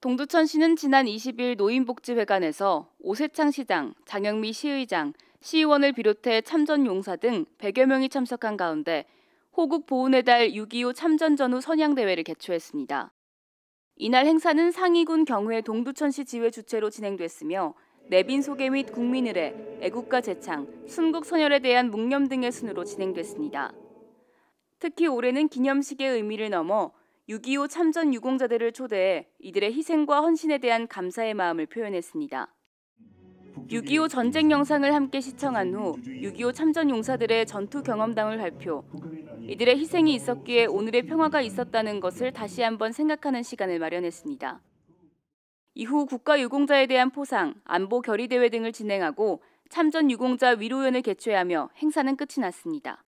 동두천 시는 지난 20일 노인복지회관에서 오세창 시장, 장영미 시의장, 시의원을 비롯해 참전 용사 등 100여 명이 참석한 가운데 호국 보훈의 달 6.25 참전 전후 선양대회를 개최했습니다. 이날 행사는 상이군 경우의 동두천시 지회 주최로 진행됐으며 내빈 소개 및 국민의례, 애국가 재창, 순국 선열에 대한 묵념 등의 순으로 진행됐습니다. 특히 올해는 기념식의 의미를 넘어 6.25 참전 유공자들을 초대해 이들의 희생과 헌신에 대한 감사의 마음을 표현했습니다. 6.25 전쟁 영상을 함께 시청한 후 6.25 참전 용사들의 전투 경험담을 발표. 이들의 희생이 있었기에 오늘의 평화가 있었다는 것을 다시 한번 생각하는 시간을 마련했습니다. 이후 국가 유공자에 대한 포상, 안보 결의 대회 등을 진행하고 참전 유공자 위로연을 개최하며 행사는 끝이 났습니다.